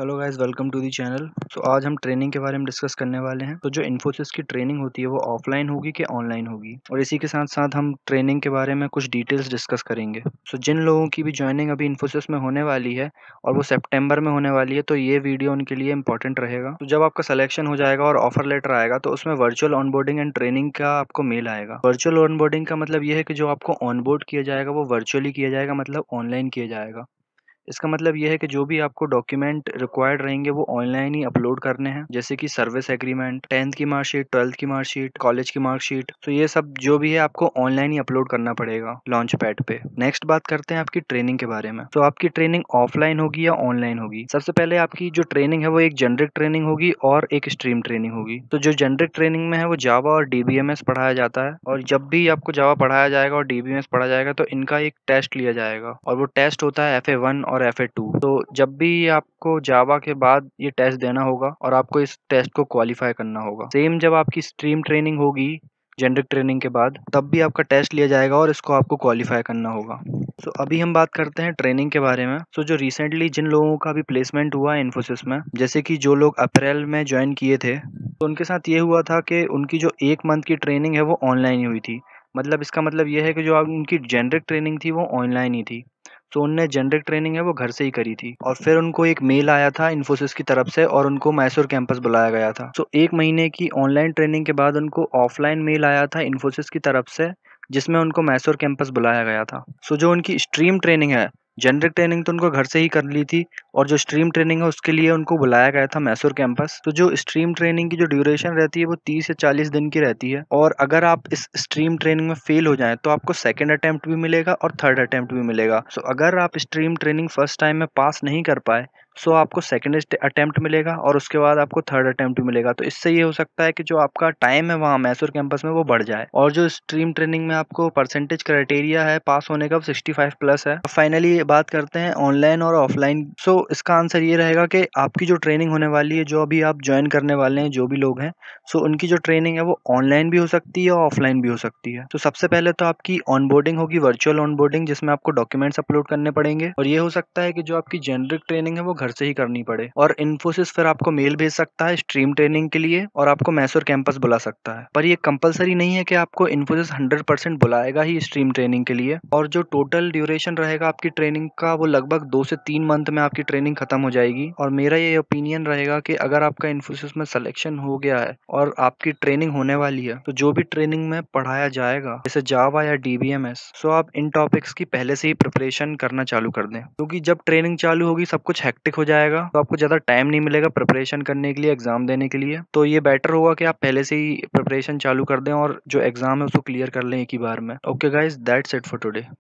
hello guys welcome to the channel so आज हम training के बारे में डिस्कस करने वाले हैं तो जो इन्फोसिस की ट्रेनिंग होती है वो ऑफलाइन होगी कि ऑनलाइन होगी और इसी के साथ साथ हम ट्रेनिंग के बारे में कुछ डिटेल्स डिस्कस करेंगे सो so, जिन लोगों की भी ज्वाइनिंग अभी इन्फोसिस में होने वाली है और वो सेप्टेम्बर में होने वाली है तो ये वीडियो उनके लिए इंपॉर्टेंट रहेगा तो जब आपका सलेक्शन हो जाएगा और ऑफर लेटर आएगा तो उसमें वर्चुअल ऑनबोर्डिंग एंड ट्रेनिंग का आपको मेल आएगा वर्चुअल ऑनबोर्डिंग का मतलब ये है कि जो आपको ऑनबोर्ड किया जाएगा वो वर्चुअली किया जाएगा मतलब ऑनलाइन किया जाएगा इसका मतलब यह है कि जो भी आपको डॉक्यूमेंट रिक्वायर्ड रहेंगे वो ऑनलाइन ही अपलोड करने हैं जैसे कि सर्विस एग्रीमेंट टेंथ की मार्कशीट ट्वेल्थ की मार्कशीट कॉलेज की मार्कशीट तो ये सब जो भी है आपको ऑनलाइन ही अपलोड करना पड़ेगा लॉन्च पैड पे नेक्स्ट बात करते हैं आपकी ट्रेनिंग के बारे में तो आपकी ट्रेनिंग ऑफलाइन होगी या ऑनलाइन होगी सबसे पहले आपकी जो ट्रेनिंग है वो एक जनरिक ट्रेनिंग होगी और एक स्ट्रीम ट्रेनिंग होगी तो जो जनरिक ट्रेनिंग में है वो जावा और डीबीएमएस पढ़ाया जाता है और जब भी आपको जावा पढ़ाया जाएगा और डीबीएमएस पढ़ाया जाएगा तो इनका एक टेस्ट लिया जाएगा और वो टेस्ट होता है एफ ए वन और एफ ए टू तो जब भी आपको जावा के बाद ये टेस्ट देना होगा और आपको इस टेस्ट को क्वालिफाई करना होगा सेम जब आपकी स्ट्रीम ट्रेनिंग होगी जेनरिक ट्रेनिंग के बाद तब भी आपका टेस्ट लिया जाएगा और इसको आपको क्वालिफाई करना होगा सो so, अभी हम बात करते हैं ट्रेनिंग के बारे में सो so, जो रिसेंटली जिन लोगों का भी प्लेसमेंट हुआ है इन्फोसिस में जैसे कि जो लोग अप्रैल में ज्वाइन किए थे तो उनके साथ ये हुआ था कि उनकी जो एक मंथ की ट्रेनिंग है वो ऑनलाइन ही हुई थी मतलब इसका मतलब यह है कि जो उनकी जेनरिक ट्रेनिंग थी वो ऑनलाइन ही थी सो तो उनने जेनरिक ट्रेनिंग है वो घर से ही करी थी और फिर उनको एक मेल आया था इन्फोसिस की तरफ से और उनको मैसूर कैंपस बुलाया गया था सो तो एक महीने की ऑनलाइन ट्रेनिंग के बाद उनको ऑफलाइन मेल आया था इन्फोसिस की तरफ से जिसमें उनको मैसूर कैंपस बुलाया गया था सो तो जो उनकी स्ट्रीम ट्रेनिंग है जेनरिक ट्रेनिंग तो उनको घर से ही कर ली थी और जो स्ट्रीम ट्रेनिंग है उसके लिए उनको बुलाया गया था मैसूर कैंपस तो जो स्ट्रीम ट्रेनिंग की जो ड्यूरेशन रहती है वो तीस या चालीस दिन की रहती है और अगर आप इस स्ट्रीम ट्रेनिंग में फेल हो जाए तो आपको सेकेंड अटैम्प्ट भी मिलेगा और थर्ड अटैम्प्ट भी मिलेगा सो अगर आप स्ट्रीम ट्रेनिंग फर्स्ट टाइम में पास नहीं कर पाए सो so, आपको सेकेंड अटैम्प्ट मिलेगा और उसके बाद आपको थर्ड अटैम्प्ट मिलेगा तो इससे ये हो सकता है कि जो आपका टाइम है वहाँ मैसूर कैंपस में वो बढ़ जाए और जो स्ट्रीम ट्रेनिंग में आपको परसेंटेज क्राइटेरिया है पास होने का सिक्सटी फाइव प्लस है फाइनली बात करते हैं ऑनलाइन और ऑफलाइन सो so, इसका आंसर ये रहेगा कि आपकी जो ट्रेनिंग होने वाली है जो अभी आप ज्वाइन करने वाले हैं जो भी लोग हैं सो so, उनकी जो ट्रेनिंग है वो ऑनलाइन भी हो सकती है और ऑफलाइन भी हो सकती है तो so, सबसे पहले तो आपकी ऑनबोर्डिंग होगी वर्चुअल ऑनबोर्डिंग जिसमें आपको डॉक्यूमेंट्स अपलोड करने पड़ेंगे और ये हो सकता है कि जो आपकी जेनरिक ट्रेनिंग है वो घर से ही करनी पड़े और इन्फोसिस फिर आपको मेल भेज सकता है स्ट्रीम ट्रेनिंग के लिए और आपको मैसूर कैंपस बुला सकता है पर ये कंपलसरी नहीं है कि आपको इन्फोसिस हंड्रेड बुलाएगा ही स्ट्रीम ट्रेनिंग के लिए और जो टोटल ड्यूरेशन रहेगा आपकी ट्रेनिंग ट्रेनिंग का वो लगभग दो से तीन मंथ में आपकी ट्रेनिंग खत्म हो जाएगी और मेरा ये ओपिनियन रहेगा कि अगर आपका इन्फोसिस में सिलेक्शन हो गया है और आपकी ट्रेनिंग होने वाली है तो जो भी ट्रेनिंग में पढ़ाया जाएगा जैसे जावा या डीबीएमएस सो आप इन टॉपिक्स की पहले से ही प्रिपरेशन करना चालू कर दें क्योंकि जब ट्रेनिंग चालू होगी सब कुछ हैक्टिक हो जाएगा तो आपको ज़्यादा टाइम नहीं मिलेगा प्रिपरेशन करने के लिए एग्जाम देने के लिए तो ये बेटर होगा कि आप पहले से ही प्रिपरेशन चालू कर दें और जो एग्जाम है उसको क्लियर कर लें एक ही बार में okay guys that's it for today